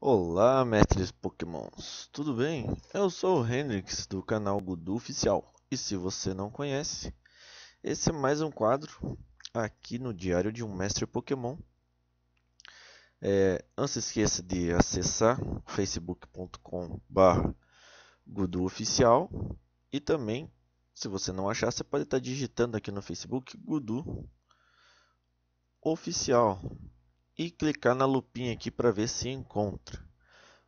Olá, mestres pokémons, tudo bem? Eu sou o Hendrix do canal Gudu Oficial e se você não conhece, esse é mais um quadro aqui no Diário de um Mestre Pokémon. É, não se esqueça de acessar facebook.com.br Oficial e também, se você não achar, você pode estar digitando aqui no Facebook Gudu Oficial e clicar na lupinha aqui para ver se encontra.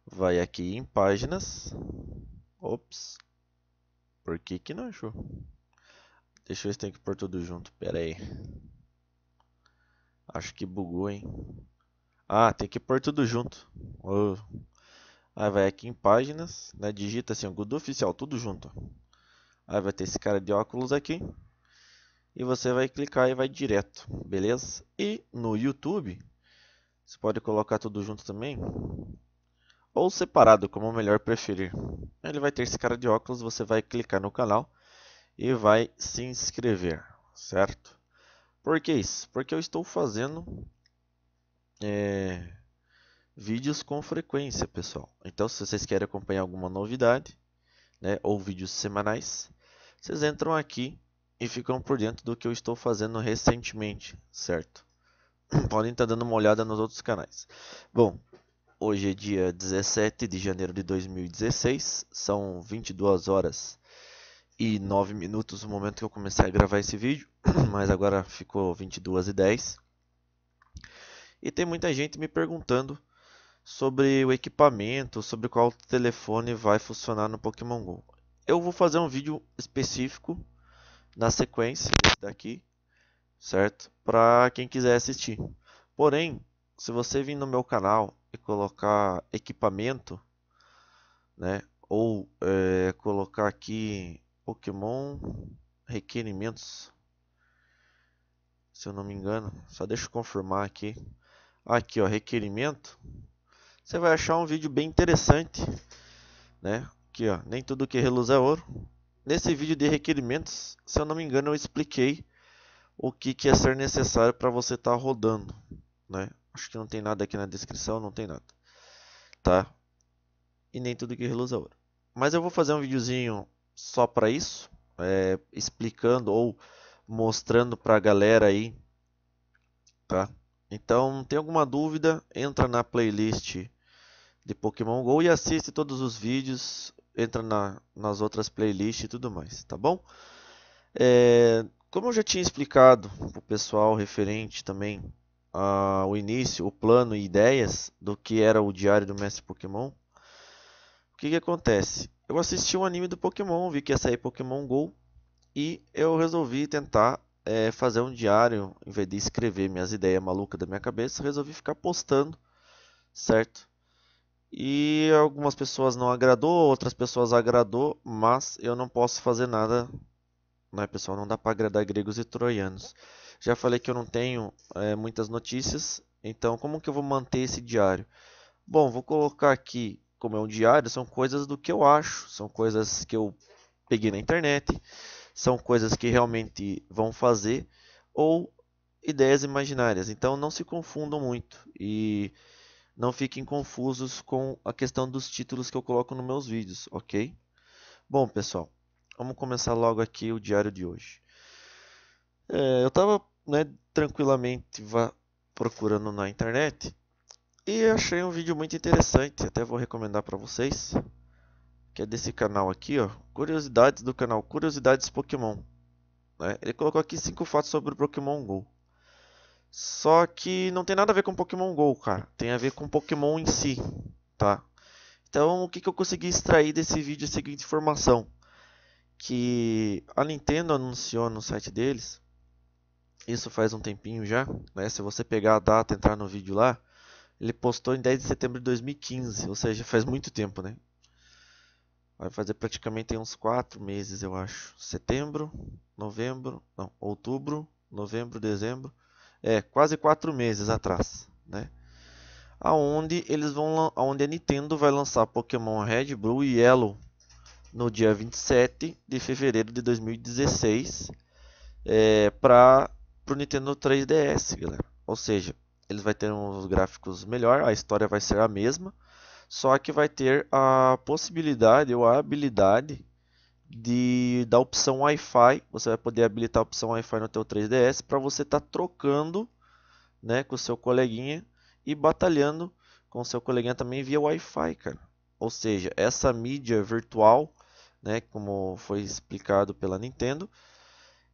Vai aqui em páginas. Ops. Por que que não achou? Deixa eu ver se tem que pôr tudo junto. Pera aí. Acho que bugou, hein? Ah, tem que pôr tudo junto. Oh. Aí vai aqui em páginas, né? Digita assim, Google Oficial, tudo junto. Aí vai ter esse cara de óculos aqui. E você vai clicar e vai direto, beleza? E no YouTube, você pode colocar tudo junto também. Ou separado, como melhor preferir. Ele vai ter esse cara de óculos, você vai clicar no canal e vai se inscrever, certo? Por que isso? Porque eu estou fazendo é, vídeos com frequência, pessoal. Então, se vocês querem acompanhar alguma novidade, né, ou vídeos semanais, vocês entram aqui e ficam por dentro do que eu estou fazendo recentemente, certo? podem estar tá dando uma olhada nos outros canais. Bom, hoje é dia 17 de janeiro de 2016, são 22 horas e 9 minutos no momento que eu comecei a gravar esse vídeo, mas agora ficou 22 e 10. E tem muita gente me perguntando sobre o equipamento, sobre qual telefone vai funcionar no Pokémon GO. Eu vou fazer um vídeo específico na sequência daqui certo? Para quem quiser assistir. Porém, se você vir no meu canal e colocar equipamento, né? Ou é, colocar aqui Pokémon requerimentos, se eu não me engano, só deixa eu confirmar aqui. Aqui, ó, requerimento. Você vai achar um vídeo bem interessante, né? Aqui, ó, nem tudo que reluz é ouro. Nesse vídeo de requerimentos, se eu não me engano, eu expliquei o que, que ia é ser necessário para você estar tá rodando, né? Acho que não tem nada aqui na descrição, não tem nada, tá? E nem tudo que reluz é ouro. Mas eu vou fazer um videozinho só para isso, é, explicando ou mostrando para a galera aí, tá? Então, tem alguma dúvida, entra na playlist de Pokémon GO e assiste todos os vídeos, entra na, nas outras playlists e tudo mais, tá bom? É, como eu já tinha explicado para o pessoal referente também ao início, o plano e ideias do que era o Diário do Mestre Pokémon, o que, que acontece? Eu assisti um anime do Pokémon, vi que ia sair Pokémon GO e eu resolvi tentar é, fazer um diário, em vez de escrever minhas ideias malucas da minha cabeça, resolvi ficar postando, certo? E algumas pessoas não agradou, outras pessoas agradou, mas eu não posso fazer nada né, pessoal? Não dá para agradar gregos e troianos. Já falei que eu não tenho é, muitas notícias, então como que eu vou manter esse diário? Bom, vou colocar aqui, como é um diário, são coisas do que eu acho, são coisas que eu peguei na internet, são coisas que realmente vão fazer ou ideias imaginárias. Então não se confundam muito e não fiquem confusos com a questão dos títulos que eu coloco nos meus vídeos, ok? Bom, pessoal, Vamos começar logo aqui o diário de hoje. É, eu estava né, tranquilamente procurando na internet e achei um vídeo muito interessante, até vou recomendar para vocês, que é desse canal aqui, ó, curiosidades do canal Curiosidades Pokémon. Né? Ele colocou aqui cinco fatos sobre o Pokémon GO. Só que não tem nada a ver com Pokémon GO, cara. Tem a ver com Pokémon em si, tá? Então, o que, que eu consegui extrair desse vídeo é a seguinte informação que a Nintendo anunciou no site deles, isso faz um tempinho já, né? Se você pegar a data, entrar no vídeo lá, ele postou em 10 de setembro de 2015, ou seja, faz muito tempo, né? Vai fazer praticamente uns 4 meses, eu acho. Setembro, novembro, não, outubro, novembro, dezembro, é, quase 4 meses atrás, né? Aonde eles vão, aonde a Nintendo vai lançar Pokémon Red, Blue e Yellow no dia 27 de fevereiro de 2016 é, para o Nintendo 3DS, galera. Ou seja, eles vai ter uns gráficos melhor, a história vai ser a mesma, só que vai ter a possibilidade ou a habilidade de da opção Wi-Fi, você vai poder habilitar a opção Wi-Fi no teu 3DS para você estar tá trocando, né, com o seu coleguinha e batalhando com o seu coleguinha também via Wi-Fi, cara. Ou seja, essa mídia virtual né, como foi explicado pela Nintendo,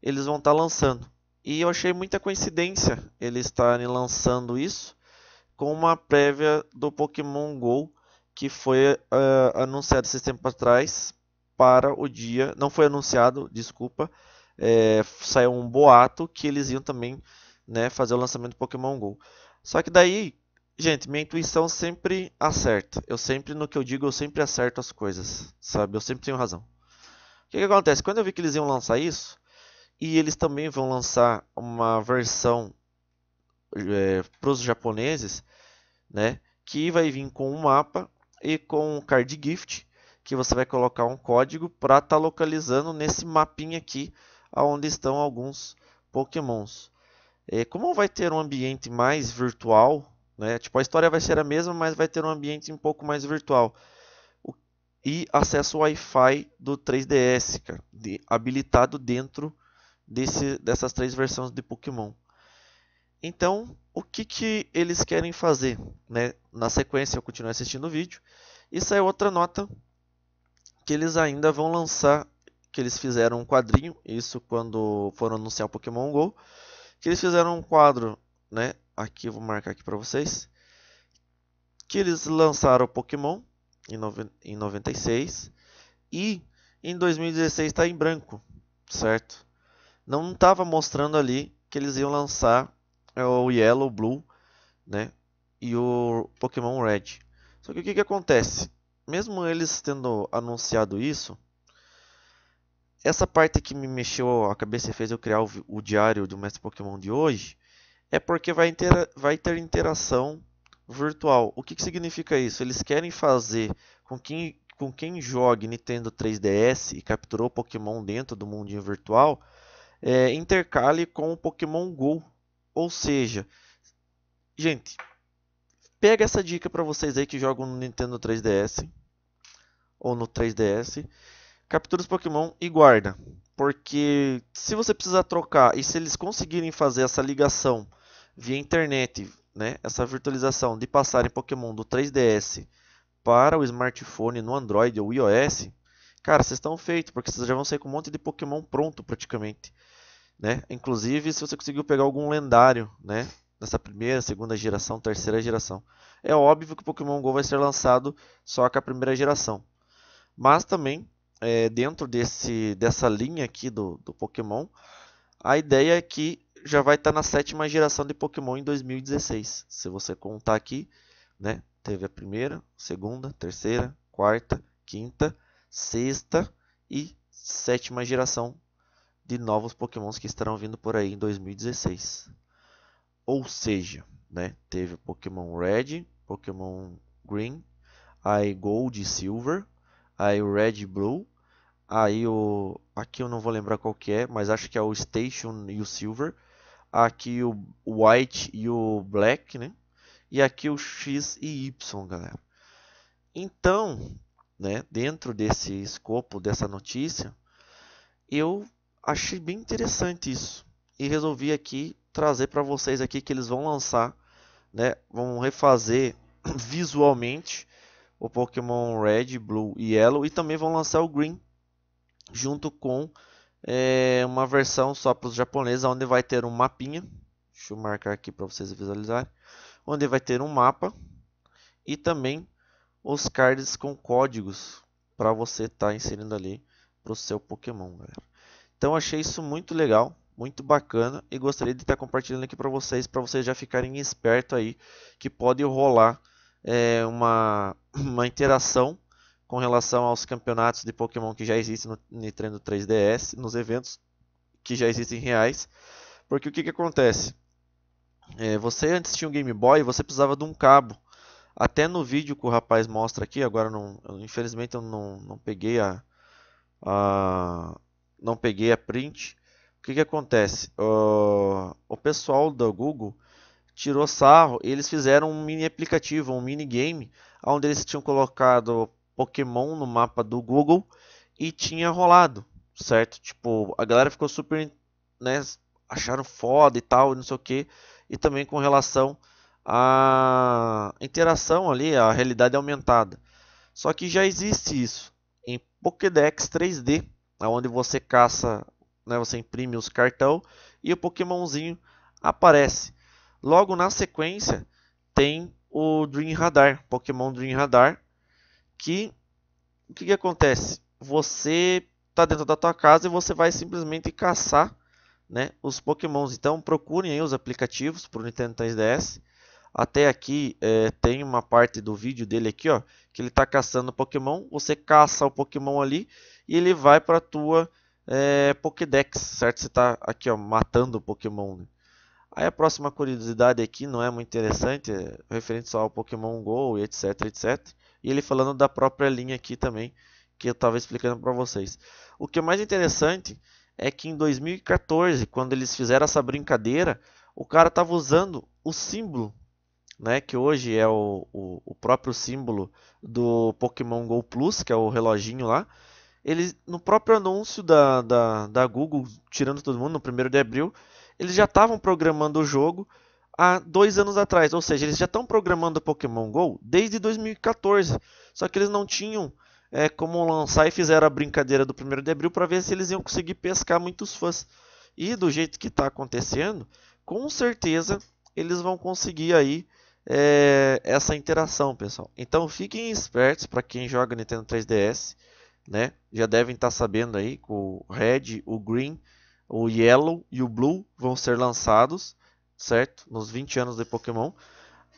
eles vão estar tá lançando. E eu achei muita coincidência eles estarem lançando isso com uma prévia do Pokémon GO que foi uh, anunciado esse tempo atrás para o dia. Não foi anunciado, desculpa. É, saiu um boato que eles iam também né, fazer o lançamento do Pokémon GO. Só que daí Gente, minha intuição sempre acerta. Eu sempre, no que eu digo, eu sempre acerto as coisas, sabe? Eu sempre tenho razão. O que, que acontece? Quando eu vi que eles iam lançar isso, e eles também vão lançar uma versão é, para os japoneses, né? Que vai vir com um mapa e com um card gift, que você vai colocar um código para estar tá localizando nesse mapinha aqui, onde estão alguns pokémons. É, como vai ter um ambiente mais virtual, né? Tipo, a história vai ser a mesma, mas vai ter um ambiente um pouco mais virtual. O... E acesso Wi-Fi do 3DS, cara, de... habilitado dentro desse... dessas três versões de Pokémon. Então, o que, que eles querem fazer? Né? Na sequência, eu continuo assistindo o vídeo. Isso é outra nota que eles ainda vão lançar, que eles fizeram um quadrinho, isso quando foram anunciar o Pokémon GO, que eles fizeram um quadro né, aqui vou marcar aqui para vocês, que eles lançaram o Pokémon em, em 96 e em 2016 está em branco, certo? Não estava mostrando ali que eles iam lançar é, o Yellow, Blue, né? E o Pokémon Red. Só que o que, que acontece? Mesmo eles tendo anunciado isso, essa parte que me mexeu a cabeça e fez eu criar o, o diário do Mestre Pokémon de hoje é porque vai, intera vai ter interação virtual. O que, que significa isso? Eles querem fazer com com quem joga Nintendo 3DS e capturou Pokémon dentro do mundinho virtual, é, intercale com o Pokémon Go. Ou seja, gente, pega essa dica para vocês aí que jogam no Nintendo 3DS ou no 3DS, captura os Pokémon e guarda. Porque se você precisar trocar e se eles conseguirem fazer essa ligação via internet, né, essa virtualização de passarem Pokémon do 3DS para o smartphone no Android ou iOS, cara, vocês estão feitos, porque vocês já vão sair com um monte de Pokémon pronto praticamente. Né? Inclusive, se você conseguiu pegar algum lendário, né? Nessa primeira, segunda geração, terceira geração. É óbvio que o Pokémon GO vai ser lançado só com a primeira geração. Mas também é, dentro desse, dessa linha aqui do, do Pokémon, a ideia é que já vai estar tá na sétima geração de Pokémon em 2016. Se você contar aqui, né? Teve a primeira, segunda, terceira, quarta, quinta, sexta e sétima geração de novos Pokémons que estarão vindo por aí em 2016. Ou seja, né? Teve Pokémon Red, Pokémon Green, aí Gold e Silver, aí o Red Blue, aí o aqui eu não vou lembrar qual que é, mas acho que é o Station e o Silver, aqui o White e o Black, né? E aqui o X e Y, galera. Então, né, dentro desse escopo dessa notícia, eu achei bem interessante isso e resolvi aqui trazer para vocês aqui que eles vão lançar, né, vão refazer visualmente o Pokémon Red, Blue e Yellow e também vão lançar o Green junto com é, uma versão só para os japoneses, onde vai ter um mapinha. Deixa eu marcar aqui para vocês visualizarem. Onde vai ter um mapa e também os cards com códigos para você estar tá inserindo ali para o seu Pokémon, galera. Então achei isso muito legal, muito bacana e gostaria de estar tá compartilhando aqui para vocês, para vocês já ficarem espertos aí que pode rolar é, uma, uma interação com relação aos campeonatos de Pokémon que já existem no Nintendo 3DS, nos eventos que já existem reais. Porque o que, que acontece? É, você antes tinha um Game Boy, você precisava de um cabo. Até no vídeo que o rapaz mostra aqui, agora não, infelizmente eu não, não peguei a, a não peguei a print. O que, que acontece? Uh, o pessoal da Google tirou sarro, eles fizeram um mini aplicativo, um mini game, onde eles tinham colocado Pokémon no mapa do Google e tinha rolado, certo? Tipo, a galera ficou super, né, acharam foda e tal, não sei o que, e também com relação à interação ali, a realidade aumentada. Só que já existe isso em Pokédex 3D, onde você caça, né, você imprime os cartão e o Pokémonzinho aparece. Logo na sequência tem o Dream Radar, Pokémon Dream Radar, que o que, que acontece? Você está dentro da tua casa e você vai simplesmente caçar né, os Pokémons. Então procurem os aplicativos para o Nintendo 3DS. Até aqui é, tem uma parte do vídeo dele aqui, ó, que ele está caçando Pokémon. Você caça o Pokémon ali e ele vai para a tua é, Pokédex, certo? Você está aqui, ó, matando o Pokémon. Né? Aí a próxima curiosidade aqui não é muito interessante, é referente só ao Pokémon GO e etc, etc. E ele falando da própria linha aqui também, que eu estava explicando para vocês. O que é mais interessante é que em 2014, quando eles fizeram essa brincadeira, o cara estava usando o símbolo, né, que hoje é o, o, o, próprio símbolo do Pokémon GO Plus, que é o reloginho lá. Ele, no próprio anúncio da, da, da Google, tirando todo mundo, no 1 de abril, eles já estavam programando o jogo há dois anos atrás. Ou seja, eles já estão programando o Pokémon GO desde 2014. Só que eles não tinham é, como lançar e fizeram a brincadeira do primeiro de abril para ver se eles iam conseguir pescar muitos fãs. E do jeito que está acontecendo, com certeza eles vão conseguir aí é, essa interação, pessoal. Então fiquem espertos para quem joga Nintendo 3DS, né? Já devem estar tá sabendo aí com o Red, o Green o Yellow e o Blue vão ser lançados, certo? Nos 20 anos de Pokémon.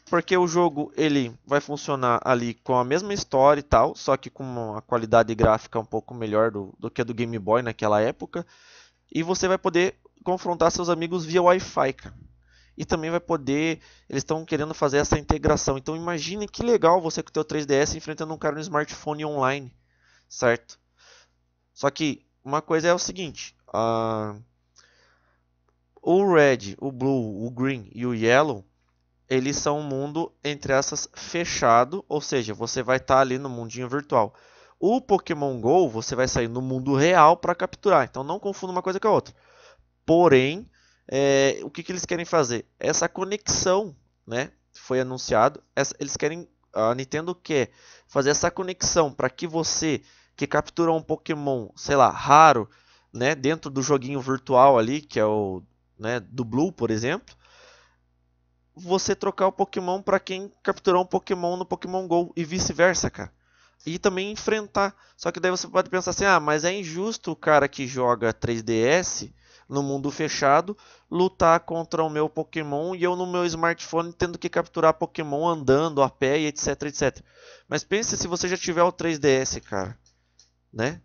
Porque o jogo ele vai funcionar ali com a mesma história e tal, só que com uma qualidade gráfica um pouco melhor do, do que a do Game Boy naquela época. E você vai poder confrontar seus amigos via Wi-Fi, e também vai poder. Eles estão querendo fazer essa integração. Então imagine que legal você com o teu 3DS enfrentando um cara no smartphone online, certo? Só que uma coisa é o seguinte: o red, o blue, o green e o yellow, eles são um mundo entre essas fechado, ou seja, você vai estar tá ali no mundinho virtual. O Pokémon Go, você vai sair no mundo real para capturar. Então não confunda uma coisa com a outra. Porém, é, o que, que eles querem fazer? Essa conexão, né? Foi anunciado. Essa, eles querem. A Nintendo quer fazer essa conexão para que você que capturou um Pokémon, sei lá, raro, né, dentro do joguinho virtual ali, que é o né, do Blue, por exemplo, você trocar o Pokémon para quem capturou um Pokémon no Pokémon Go e vice-versa, cara. E também enfrentar. Só que daí você pode pensar assim: ah, mas é injusto o cara que joga 3DS no mundo fechado lutar contra o meu Pokémon e eu no meu smartphone tendo que capturar Pokémon andando a pé e etc, etc. Mas pense se você já tiver o 3DS, cara, né?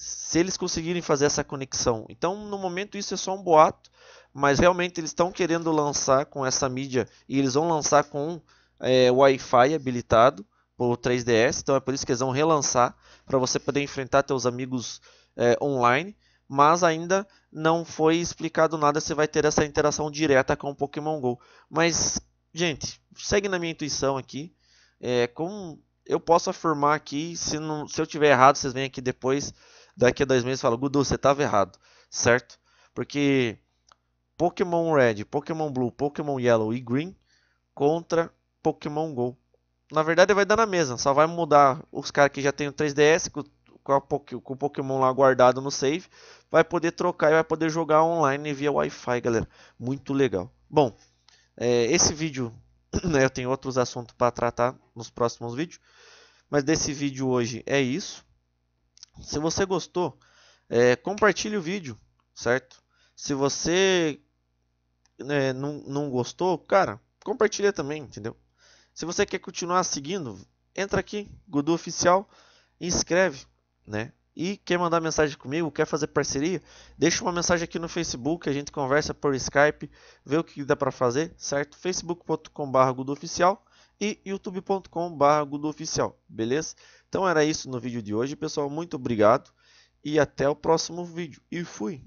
se eles conseguirem fazer essa conexão. Então, no momento, isso é só um boato, mas realmente eles estão querendo lançar com essa mídia e eles vão lançar com é, Wi-Fi habilitado por 3DS. Então, é por isso que eles vão relançar para você poder enfrentar seus amigos é, online. Mas ainda não foi explicado nada se vai ter essa interação direta com o Pokémon Go. Mas, gente, segue na minha intuição aqui. É, como eu posso afirmar aqui, se, não, se eu tiver errado, vocês vêm aqui depois Daqui a dois meses fala, Gudu, você estava errado, certo? Porque Pokémon Red, Pokémon Blue, Pokémon Yellow e Green contra Pokémon GO. Na verdade vai dar na mesma, só vai mudar os caras que já tem o 3DS com, com, o Pokémon lá guardado no save, vai poder trocar e vai poder jogar online via Wi-Fi, galera. Muito legal. Bom, é, esse vídeo, né, eu tenho outros assuntos para tratar nos próximos vídeos, mas desse vídeo hoje é isso. Se você gostou, é, compartilhe o vídeo, certo? Se você é, não, não gostou, cara, compartilha também, entendeu? Se você quer continuar seguindo, entra aqui, Gudu Oficial, inscreve, né? E quer mandar mensagem comigo, quer fazer parceria, deixa uma mensagem aqui no Facebook, a gente conversa por Skype, vê o que dá para fazer, certo? facebook.com.br e youtube.com.br Gudu beleza? Então era isso no vídeo de hoje, pessoal. Muito obrigado e até o próximo vídeo. E fui!